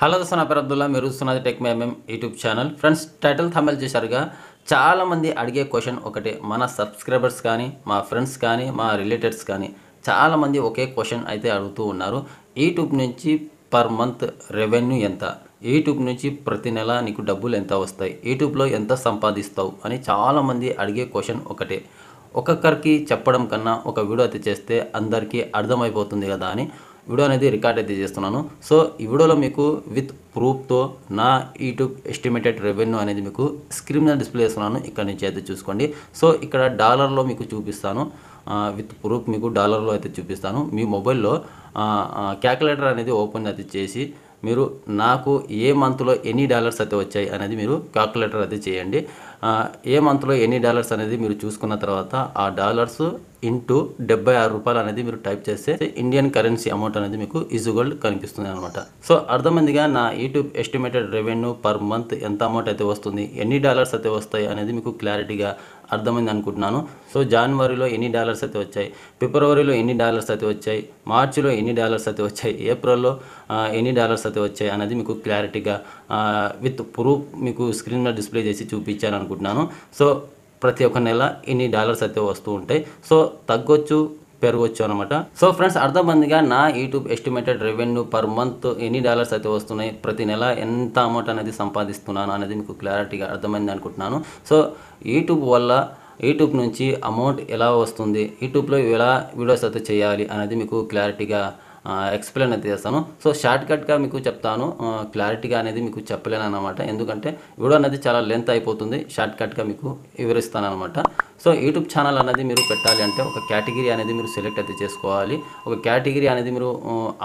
hello దసన్ Abdullah మీరు చూస్తున్నది tech మేమేం YouTube channel friends title thumbnail చేశారుగా చాలామంది అడిగే క్వశ్చన్ ఒకటే మన సబ్స్క్రైబర్స్ కానీ మా ఫ్రెండ్స్ కానీ మా రిలేటివ్స్ కానీ చాలామంది ఒకే క్వశ్చన్ అయితే అడుగుతూ ఉన్నారు యూట్యూబ్ నుంచి పర్ మంత్ రెవెన్యూ ఎంత యూట్యూబ్ నుంచి ప్రతి నెల నీకు డబ్బులు ఎంత వస్తాయి యూట్యూబ్లో ఎంత సంపాదిస్తావు అని చాలామంది అడిగే క్వశ్చన్ ఒకటే ఒక్కొక్కరికి చెప్పడం కన్నా ఒక వీడియో అయితే చేస్తే అందరికీ అర్థమైపోతుంది కదా అని వీడియో అనేది రికార్డ్ అయితే చేస్తున్నాను సో ఈ వీడియోలో మీకు విత్ ప్రూఫ్తో నా యూట్యూబ్ ఎస్టిమేటెడ్ రెవెన్యూ అనేది మీకు స్క్రీన్ మీద డిస్ప్లే చేస్తున్నాను ఇక్కడ నుంచి అయితే చూసుకోండి సో ఇక్కడ డాలర్లో మీకు చూపిస్తాను విత్ ప్రూఫ్ మీకు డాలర్లో అయితే చూపిస్తాను మీ మొబైల్లో క్యాలిక్యులేటర్ అనేది ఓపెన్ అయితే చేసి మీరు నాకు ఏ మంత్లో ఎన్ని డాలర్స్ అయితే వచ్చాయి అనేది మీరు క్యాల్కులేటర్ అయితే చేయండి ఏ మంత్లో ఎన్ని డాలర్స్ అనేది మీరు చూసుకున్న తర్వాత ఆ డాలర్స్ ఇంటూ డెబ్బై ఆరు రూపాయలు అనేది మీరు టైప్ చేస్తే ఇండియన్ కరెన్సీ అమౌంట్ అనేది మీకు ఈజుగోల్డ్ కనిపిస్తుంది అనమాట సో అర్థమైందిగా నా YouTube estimated revenue per month ఎంత అమౌంట్ అయితే వస్తుంది ఎన్ని డాలర్స్ అయితే వస్తాయి అనేది మీకు క్లారిటీగా అర్థమైంది అనుకుంటున్నాను సో జనవరిలో ఎన్ని డాలర్స్ అయితే వచ్చాయి ఫిబ్రవరిలో ఎన్ని డాలర్స్ అయితే వచ్చాయి మార్చిలో ఎన్ని డాలర్స్ అయితే వచ్చాయి ఏప్రిల్లో ఎన్ని డాలర్స్ అయితే వచ్చాయి అనేది మీకు క్లారిటీగా విత్ ప్రూఫ్ మీకు స్క్రీన్లో డిస్ప్లే చేసి చూపించాలనుకుంటున్నాను అనుకుంటున్నాను సో ప్రతి ఒక్క నెల ఇన్ని డాలర్స్ అయితే వస్తూ ఉంటాయి సో తగ్గొచ్చు పెరగవచ్చు అనమాట సో ఫ్రెండ్స్ అర్థమందిగా నా YouTube estimated revenue per month ఎన్ని డాలర్స్ అయితే వస్తున్నాయి ప్రతి నెల ఎంత అమౌంట్ అనేది సంపాదిస్తున్నాను అనేది మీకు క్లారిటీగా అర్థమైంది అనుకుంటున్నాను సో యూట్యూబ్ వల్ల యూట్యూబ్ నుంచి అమౌంట్ ఎలా వస్తుంది యూట్యూబ్లో ఎలా వీడియోస్ అయితే చేయాలి అనేది మీకు క్లారిటీగా ఎక్స్ప్లెయిన్ అయితే చేస్తాను సో షార్ట్ కట్గా మీకు చెప్తాను క్లారిటీగా అనేది మీకు చెప్పలేను అనమాట ఎందుకంటే వీడియో అనేది చాలా లెంత్ అయిపోతుంది షార్ట్ కట్గా మీకు వివరిస్తాను అనమాట సో యూట్యూబ్ ఛానల్ అనేది మీరు పెట్టాలి అంటే ఒక కేటగిరీ అనేది మీరు సెలెక్ట్ అయితే చేసుకోవాలి ఒక కేటగిరీ అనేది మీరు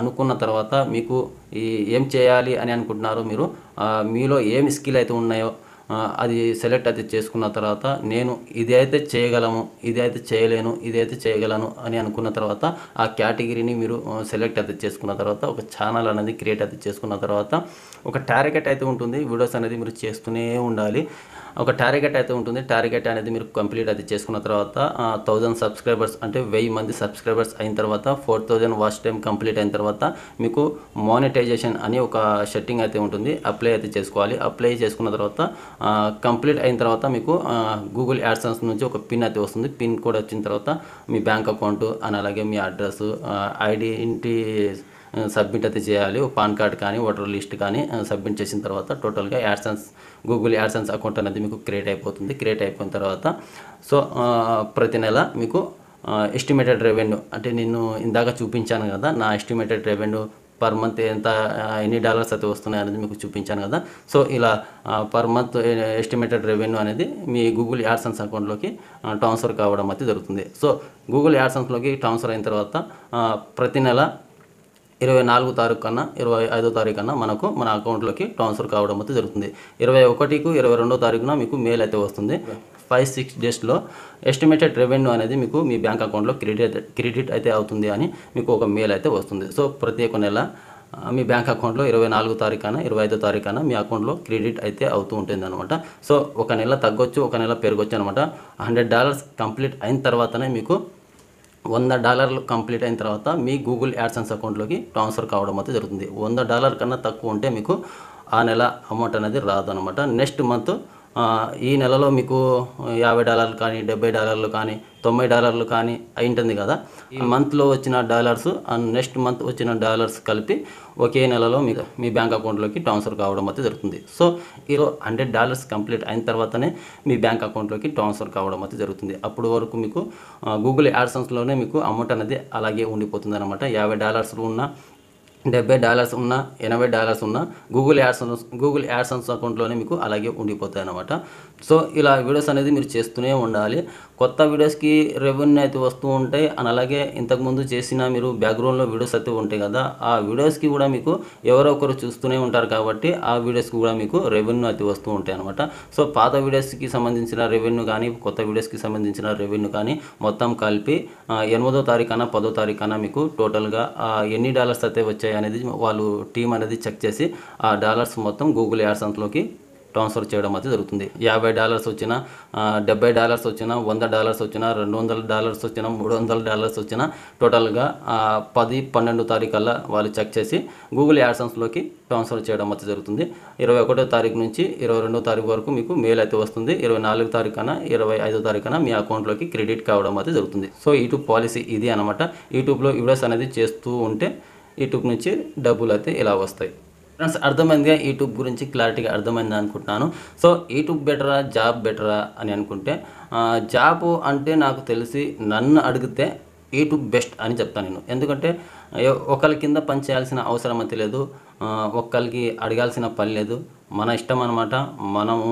అనుకున్న తర్వాత మీకు ఈ ఏం చేయాలి అని అనుకుంటున్నారో మీరు మీలో ఏం స్కిల్ అయితే ఉన్నాయో అది సెలెక్ట్ అయితే చేసుకున్న తర్వాత నేను ఇది అయితే చేయగలము ఇది అయితే చేయలేను ఇది అయితే చేయగలను అని అనుకున్న తర్వాత ఆ కేటగిరీని మీరు సెలెక్ట్ అయితే చేసుకున్న తర్వాత ఒక ఛానల్ అనేది క్రియేట్ అయితే చేసుకున్న తర్వాత ఒక టార్గెట్ అయితే ఉంటుంది వీడియోస్ అనేది మీరు చేస్తూనే ఉండాలి ఒక టార్గెట్ అయితే ఉంటుంది టార్గెట్ అనేది మీరు కంప్లీట్ అయితే చేసుకున్న తర్వాత థౌజండ్ సబ్స్క్రైబర్స్ అంటే వెయ్యి మంది సబ్స్క్రైబర్స్ అయిన తర్వాత four thousand watch time complete అయిన తర్వాత మీకు మానిటైజేషన్ అని ఒక సెట్టింగ్ అయితే ఉంటుంది అప్లై అయితే చేసుకోవాలి అప్లై చేసుకున్న తర్వాత కంప్లీట్ అయిన తర్వాత మీకు గూగుల్ యాడ్సన్స్ నుంచి ఒక పిన్ అయితే వస్తుంది పిన్ కోడ్ వచ్చిన తర్వాత మీ బ్యాంక్ అకౌంట్ అని అలాగే మీ అడ్రస్ ఐడెంటిటీ సబ్మిట్ అయితే చేయాలి పాన్ కార్డ్ కానీ ఓటర్ లిస్ట్ కానీ సబ్మిట్ చేసిన తర్వాత టోటల్గా యాడ్సన్స్ గూగుల్ యాడ్సన్స్ అకౌంట్ అనేది మీకు క్రియేట్ అయిపోతుంది క్రియేట్ అయిపోయిన తర్వాత సో ప్రతి నెల మీకు ఎస్టిమేటెడ్ రెవెన్యూ అంటే నేను ఇందాక చూపించాను కదా నా ఎస్టిమేటెడ్ రెవెన్యూ పర్ మంత్ ఎంత ఎన్ని డాలర్స్ అయితే వస్తున్నాయి అనేది మీకు చూపించాను కదా సో ఇలా పర్ మంత్ ఎస్టిమేటెడ్ రెవెన్యూ అనేది మీ గూగుల్ యాడ్సన్స్ అకౌంట్లోకి ట్రాన్స్ఫర్ కావడం అయితే జరుగుతుంది సో గూగుల్ యాడ్సన్స్లోకి ట్రాన్స్ఫర్ అయిన తర్వాత ప్రతి నెల ఇరవై నాలుగు తారీఖు కన్నా ఇరవై ఐదో తారీఖు కన్నా మనకు మన అకౌంట్లోకి ట్రాన్స్ఫర్ కావడం అయితే జరుగుతుంది ఇరవై ఒకటికు ఇరవై రెండో తారీఖున మీకు మెయిల్ అయితే వస్తుంది ఫైవ్ సిక్స్ డేస్లో ఎస్టిమేటెడ్ రెవెన్యూ అనేది మీకు మీ బ్యాంక్ అకౌంట్లో క్రెడిట్ క్రెడిట్ అయితే అవుతుంది అని మీకు ఒక మెయిల్ అయితే వస్తుంది సో ప్రతి ఒక్క నెల మీ బ్యాంక్ అకౌంట్లో ఇరవై నాలుగు తారీఖున ఇరవై ఐదో తారీఖున మీ అకౌంట్లో క్రెడిట్ అయితే అవుతూ ఉంటుంది అనమాట సో ఒక నెల తగ్గొచ్చు ఒక నెల పెరగొచ్చు అనమాట హండ్రెడ్ డాలర్స్ కంప్లీట్ అయిన తర్వాతనే మీకు వంద డాలర్లు కంప్లీట్ అయిన తర్వాత మీ గూగుల్ యాడ్సన్స్ అకౌంట్లోకి ట్రాన్స్ఫర్ కావడం అయితే జరుగుతుంది వంద డాలర్ కన్నా తక్కువ ఉంటే మీకు ఆ నెల అమౌంట్ అనేది రాదు అనమాట నెక్స్ట్ మంత్ ఈ నెలలో మీకు యాభై డాలర్లు కానీ డెబ్బై డాలర్లు కానీ తొంభై డాలర్లు కానీ అయి ఉంటుంది కదా ఈ మంత్లో వచ్చిన డాలర్స్ అండ్ నెక్స్ట్ మంత్ వచ్చిన డాలర్స్ కలిపి ఒకే నెలలో మీకు మీ బ్యాంక్ అకౌంట్లోకి ట్రాన్స్ఫర్ కావడం అయితే జరుగుతుంది సో ఈరో హండ్రెడ్ డాలర్స్ కంప్లీట్ అయిన తర్వాతనే మీ బ్యాంక్ అకౌంట్లోకి ట్రాన్స్ఫర్ కావడం అయితే జరుగుతుంది అప్పుడు వరకు మీకు గూగుల్ యాడ్సన్స్లోనే మీకు అమౌంట్ అనేది అలాగే ఉండిపోతుంది అనమాట యాభై డాలర్స్ ఉన్న డెబ్బై డాలర్స్ ఉన్న ఎనభై డాలర్స్ ఉన్న గూగుల్ యాడ్స్ గూగుల్ యాడ్సన్స్ అకౌంట్లోనే మీకు అలాగే ఉండిపోతాయి అనమాట సో ఇలా వీడియోస్ అనేది మీరు చేస్తూనే ఉండాలి కొత్త వీడియోస్కి రెవెన్యూ అయితే వస్తూ ఉంటాయి అండ్ అలాగే ఇంతకుముందు చేసిన మీరు బ్యాక్గ్రౌండ్లో వీడియోస్ అయితే ఉంటాయి కదా ఆ వీడియోస్కి కూడా మీకు ఎవరో ఒకరు చూస్తూనే ఉంటారు కాబట్టి ఆ వీడియోస్కి కూడా మీకు రెవెన్యూ అయితే వస్తూ ఉంటాయి అనమాట సో పాత వీడియోస్కి సంబంధించిన రెవెన్యూ కానీ కొత్త వీడియోస్కి సంబంధించిన రెవెన్యూ కానీ మొత్తం కలిపి ఎనిమిదో తారీఖున పదో తారీఖున మీకు టోటల్గా ఎన్ని డాలర్స్ అయితే వచ్చాయి అనేది వాళ్ళు టీం అనేది చెక్ చేసి ఆ డాలర్స్ మొత్తం గూగుల్ అంతలోకి ట్రాన్స్ఫర్ చేయడం అయితే జరుగుతుంది యాభై డాలర్స్ వచ్చిన డెబ్బై డాలర్స్ వచ్చిన వంద డాలర్స్ వచ్చిన రెండు వందల డాలర్స్ వచ్చిన మూడు వందల డాలర్స్ వచ్చిన టోటల్గా పది పన్నెండు తారీఖల్లా వాళ్ళు చెక్ చేసి గూగుల్ యాడ్సన్స్లోకి ట్రాన్స్ఫర్ చేయడం అయితే జరుగుతుంది ఇరవై ఒకటో తారీఖు నుంచి ఇరవై రెండో తారీఖు వరకు మీకు మెయిల్ అయితే వస్తుంది ఇరవై నాలుగో తారీఖున ఇరవై ఐదో తారీఖున మీ అకౌంట్లోకి క్రెడిట్ కావడం అయితే జరుగుతుంది సో యూట్యూబ్ పాలసీ ఇది అనమాట యూట్యూబ్లో వీడియోస్ అనేది చేస్తూ ఉంటే యూట్యూబ్ నుంచి డబ్బులు అయితే ఇలా వస్తాయి ఫ్రెండ్స్ అర్థమైందిగా యూట్యూబ్ గురించి క్లారిటీగా అర్థమైంది అనుకుంటున్నాను సో యూట్యూబ్ బెటరా జాబ్ బెటరా అని అనుకుంటే జాబ్ అంటే నాకు తెలిసి నన్ను అడిగితే యూట్యూబ్ బెస్ట్ అని చెప్తాను నేను ఎందుకంటే ఒకరి కింద పని చేయాల్సిన అవసరం అయితే లేదు ఒకరికి అడగాల్సిన పని లేదు మన ఇష్టం అనమాట మనము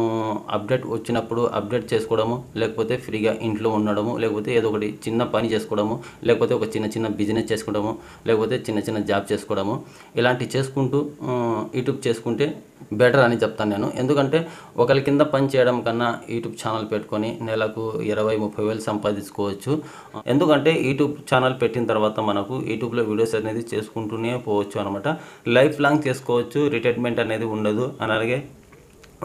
అప్డేట్ వచ్చినప్పుడు అప్డేట్ చేసుకోవడము లేకపోతే ఫ్రీగా ఇంట్లో ఉండడము లేకపోతే ఏదో ఒకటి చిన్న పని చేసుకోవడము లేకపోతే ఒక చిన్న చిన్న బిజినెస్ చేసుకోవడము లేకపోతే చిన్న చిన్న జాబ్ చేసుకోవడము ఇలాంటివి చేసుకుంటూ యూట్యూబ్ చేసుకుంటే బెటర్ అని చెప్తాను నేను ఎందుకంటే ఒకరి కింద పని చేయడం కన్నా యూట్యూబ్ ఛానల్ పెట్టుకొని నెలకు ఇరవై ముప్పై వేలు సంపాదించుకోవచ్చు ఎందుకంటే యూట్యూబ్ ఛానల్ పెట్టిన తర్వాత మనకు యూట్యూబ్లో వీడియోస్ అనేది చేసుకుంటూనే పోవచ్చు అనమాట లైఫ్ లాంగ్ చేసుకోవచ్చు రిటైర్మెంట్ అనేది ఉండదు అని అలాగే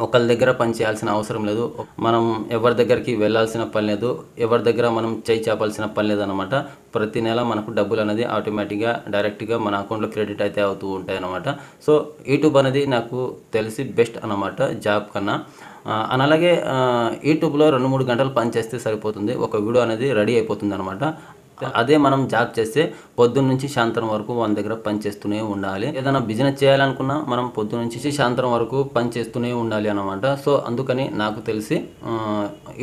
ఒకళ్ళ దగ్గర పని చేయాల్సిన అవసరం లేదు మనం ఎవరి దగ్గరికి వెళ్ళాల్సిన పని లేదు ఎవరి దగ్గర మనం చేయి చేపాల్సిన పని లేదనమాట ప్రతి నెల మనకు డబ్బులు అనేది ఆటోమేటిక్గా డైరెక్ట్గా మన అకౌంట్లో క్రెడిట్ అయితే అవుతూ ఉంటాయి అనమాట సో యూట్యూబ్ అనేది నాకు తెలిసి బెస్ట్ అనమాట జాబ్ కన్నా అని అలాగే యూట్యూబ్లో రెండు మూడు గంటలు పని చేస్తే సరిపోతుంది ఒక వీడియో అనేది రెడీ అయిపోతుంది అనమాట అదే మనం జాబ్ చేస్తే పొద్దున్న నుంచి సాయంత్రం వరకు మన దగ్గర పనిచేస్తూనే ఉండాలి ఏదైనా బిజినెస్ చేయాలనుకున్నా మనం పొద్దున్న నుంచి సాయంత్రం వరకు పనిచేస్తూనే ఉండాలి అనమాట సో అందుకని నాకు తెలిసి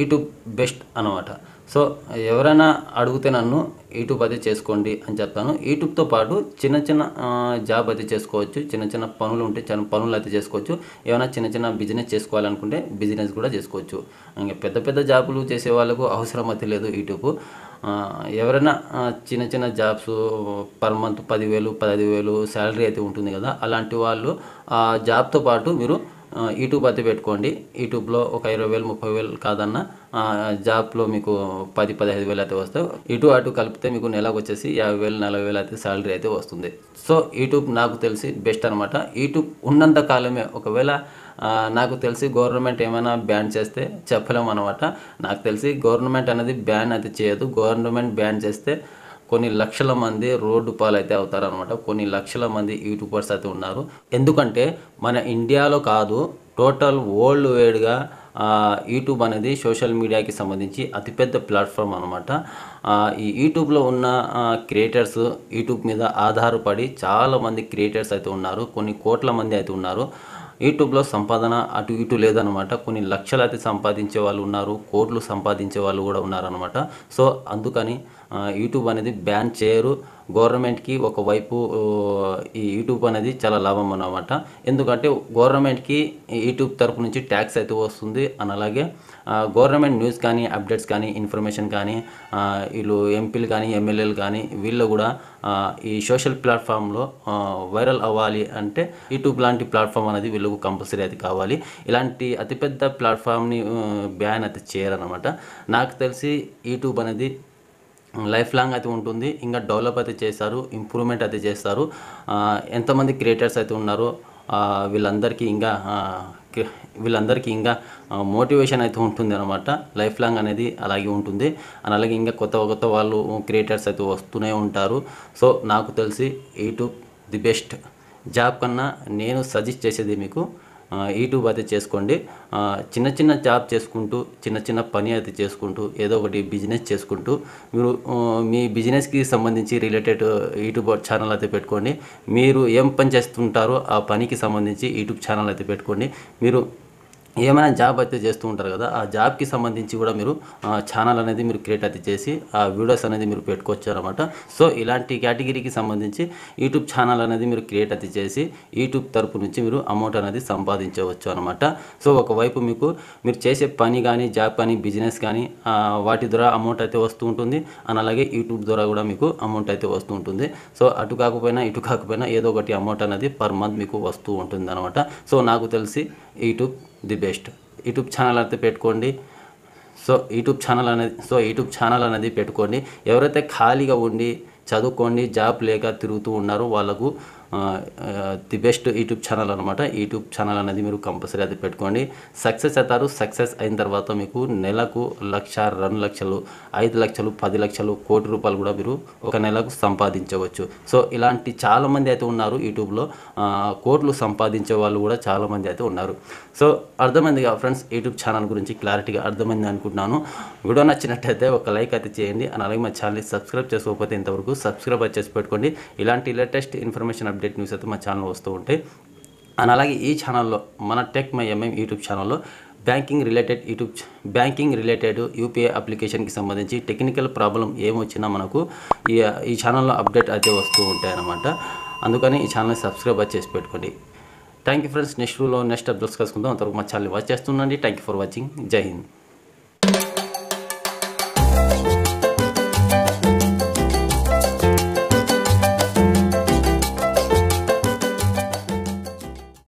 యూట్యూబ్ బెస్ట్ అనమాట సో ఎవరైనా అడిగితే నన్ను యూట్యూబ్ అది చేసుకోండి అని చెప్తాను యూట్యూబ్తో పాటు చిన్న చిన్న జాబ్ అయితే చేసుకోవచ్చు చిన్న చిన్న పనులు ఉంటే చిన్న పనులు అయితే చేసుకోవచ్చు ఏమైనా చిన్న చిన్న బిజినెస్ చేసుకోవాలనుకుంటే బిజినెస్ కూడా చేసుకోవచ్చు ఇంకా పెద్ద పెద్ద జాబులు చేసే వాళ్ళకు అవసరం అయితే లేదు యూట్యూబ్ ఎవరైనా చిన్న చిన్న జాబ్స్ పర్ మంత్ పదివేలు పదహైదు వేలు శాలరీ అయితే ఉంటుంది కదా అలాంటి వాళ్ళు ఆ జాబ్తో పాటు మీరు యూట్యూబ్ అయితే పెట్టుకోండి యూట్యూబ్లో ఒక ఇరవై వేలు ముప్పై వేలు కాదన్న జాబ్లో మీకు పది పదిహేను వేలు అయితే వస్తాయి ఇటు అటు కలిపితే మీకు నెలకు వచ్చేసి యాభై వేలు నలభై వేలు అయితే శాలరీ అయితే వస్తుంది సో యూట్యూబ్ నాకు తెలిసి బెస్ట్ అనమాట యూట్యూబ్ ఉన్నంత కాలమే ఒకవేళ నాకు తెలిసి గవర్నమెంట్ ఏమైనా బ్యాన్ చేస్తే చెప్పలేము అనమాట నాకు తెలిసి గవర్నమెంట్ అనేది బ్యాన్ అయితే చేయదు గవర్నమెంట్ బ్యాన్ చేస్తే కొన్ని లక్షల మంది రోడ్డు పాలైతే అవుతారనమాట కొన్ని లక్షల మంది యూట్యూబర్స్ అయితే ఉన్నారు ఎందుకంటే మన ఇండియాలో కాదు టోటల్ వరల్డ్ వైడ్గా యూట్యూబ్ అనేది సోషల్ మీడియాకి సంబంధించి అతిపెద్ద ప్లాట్ఫామ్ అనమాట ఈ యూట్యూబ్లో ఉన్న క్రియేటర్స్ యూట్యూబ్ మీద ఆధారపడి చాలామంది క్రియేటర్స్ అయితే ఉన్నారు కొన్ని కోట్ల మంది అయితే ఉన్నారు యూట్యూబ్లో సంపాదన అటు ఇటు లేదనమాట కొన్ని లక్షలు అయితే సంపాదించే వాళ్ళు ఉన్నారు కోట్లు సంపాదించే వాళ్ళు కూడా ఉన్నారనమాట సో అందుకని యూట్యూబ్ అనేది బ్యాన్ చేయరు గవర్నమెంట్కి ఒకవైపు ఈ యూట్యూబ్ అనేది చాలా లాభం అన్నమాట ఎందుకంటే గవర్నమెంట్కి యూట్యూబ్ తరపు నుంచి ట్యాక్స్ అయితే వస్తుంది అని అలాగే గవర్నమెంట్ న్యూస్ కానీ అప్డేట్స్ కానీ ఇన్ఫర్మేషన్ కానీ వీళ్ళు ఎంపీలు కానీ ఎమ్మెల్యేలు కానీ వీళ్ళు కూడా ఈ సోషల్ ప్లాట్ఫామ్లో వైరల్ అవ్వాలి అంటే యూట్యూబ్ లాంటి ప్లాట్ఫామ్ అనేది వీళ్ళకు కంపల్సరీ అయితే కావాలి ఇలాంటి అతిపెద్ద ప్లాట్ఫామ్ని బ్యాన్ అయితే చేయరనమాట నాకు తెలిసి యూట్యూబ్ అనేది లైఫ్ లాంగ్ అయితే ఉంటుంది ఇంకా డెవలప్ అయితే చేస్తారు ఇంప్రూవ్మెంట్ అయితే చేస్తారు ఎంతమంది క్రియేటర్స్ అయితే ఉన్నారో వీళ్ళందరికీ ఇంకా వీళ్ళందరికీ ఇంకా మోటివేషన్ అయితే ఉంటుంది అనమాట లైఫ్ లాంగ్ అనేది అలాగే ఉంటుంది అండ్ అలాగే ఇంకా కొత్త కొత్త వాళ్ళు క్రియేటర్స్ అయితే వస్తూనే ఉంటారు సో నాకు తెలిసి యూట్యూబ్ ది బెస్ట్ జాబ్ కన్నా నేను సజెస్ట్ చేసేది మీకు యూట్యూబ్ అయితే చేసుకోండి చిన్న చిన్న జాబ్ చేసుకుంటూ చిన్న చిన్న పని అయితే చేసుకుంటూ ఏదో ఒకటి బిజినెస్ చేసుకుంటూ మీరు మీ బిజినెస్కి సంబంధించి రిలేటెడ్ యూట్యూబ్ ఛానల్ అయితే పెట్టుకోండి మీరు ఏం పని చేస్తుంటారో ఆ పనికి సంబంధించి యూట్యూబ్ ఛానల్ అయితే పెట్టుకోండి మీరు ఏమైనా జాబ్ అయితే చేస్తూ ఉంటారు కదా ఆ జాబ్కి సంబంధించి కూడా మీరు ఛానల్ అనేది మీరు క్రియేట్ అయితే చేసి ఆ వీడియోస్ అనేది మీరు పెట్టుకోవచ్చు అనమాట సో ఇలాంటి కేటగిరీకి సంబంధించి యూట్యూబ్ ఛానల్ అనేది మీరు క్రియేట్ అయితే చేసి యూట్యూబ్ తరపు నుంచి మీరు అమౌంట్ అనేది సంపాదించవచ్చు అనమాట సో ఒకవైపు మీకు మీరు చేసే పని కానీ జాబ్ కానీ బిజినెస్ కానీ వాటి ద్వారా అమౌంట్ అయితే వస్తూ ఉంటుంది అని అలాగే యూట్యూబ్ ద్వారా కూడా మీకు అమౌంట్ అయితే వస్తూ ఉంటుంది సో అటు కాకపోయినా ఇటు కాకపోయినా ఏదో ఒకటి అమౌంట్ అనేది పర్ మంత్ మీకు వస్తూ ఉంటుంది అనమాట సో నాకు తెలిసి YouTube the best YouTube channel అయితే పెట్టుకోండి సో యూట్యూబ్ ఛానల్ అనేది సో యూట్యూబ్ ఛానల్ అనేది పెట్టుకోండి ఎవరైతే ఖాళీగా ఉండి చదువుకోండి జాబ్ లేక తిరుగుతూ ఉన్నారో వాళ్ళకు ది బెస్ట్ యూట్యూబ్ ఛానల్ అనమాట యూట్యూబ్ ఛానల్ అనేది మీరు కంపల్సరీ అది పెట్టుకోండి సక్సెస్ అవుతారు సక్సెస్ అయిన తర్వాత మీకు నెలకు లక్ష రెండు లక్షలు ఐదు లక్షలు పది లక్షలు కోటి రూపాయలు కూడా మీరు ఒక నెలకు సంపాదించవచ్చు సో ఇలాంటి చాలామంది అయితే ఉన్నారు యూట్యూబ్లో కోట్లు సంపాదించే వాళ్ళు కూడా చాలామంది అయితే ఉన్నారు సో అర్థమైంది అర్థమైందిగా ఫ్రెండ్స్ యూట్యూబ్ ఛానల్ గురించి క్లారిటీగా అర్థమైంది అనుకుంటున్నాను వీడియో నచ్చినట్టయితే ఒక లైక్ అయితే చేయండి అలాగే మా ఛానల్ని సబ్స్క్రైబ్ చేసుకోకపోతే ఇంతవరకు సబ్స్క్రైబ్ చేసి పెట్టుకోండి ఇలాంటి లేటెస్ట్ ఇన్ఫర్మేషన్ అప్డేట్ న్యూస్ అయితే మా ఛానల్ వస్తూ ఉంటాయి అండ్ అలాగే ఈ ఛానల్లో మన టెక్ మై ఎంఎం యూట్యూబ్ ఛానల్లో banking related YouTube banking related UPI అప్లికేషన్కి సంబంధించి టెక్నికల్ ప్రాబ్లం ఏమొచ్చినా మనకు ఈ ఈ ఛానల్లో అప్డేట్ అయితే వస్తూ ఉంటాయన్నమాట అందుకని ఈ ఛానల్ని సబ్స్క్రైబ్ చేసి పెట్టుకోండి థ్యాంక్ యూ ఫ్రెండ్స్ నెక్స్ట్ రూలో నెక్స్ట్ అప్డేట్స్ కలుసుకుందాం అంతవరకు మా ఛానల్ వాచ్ చేస్తుండండి థ్యాంక్ యూ ఫర్ వాచింగ్ జై హింద్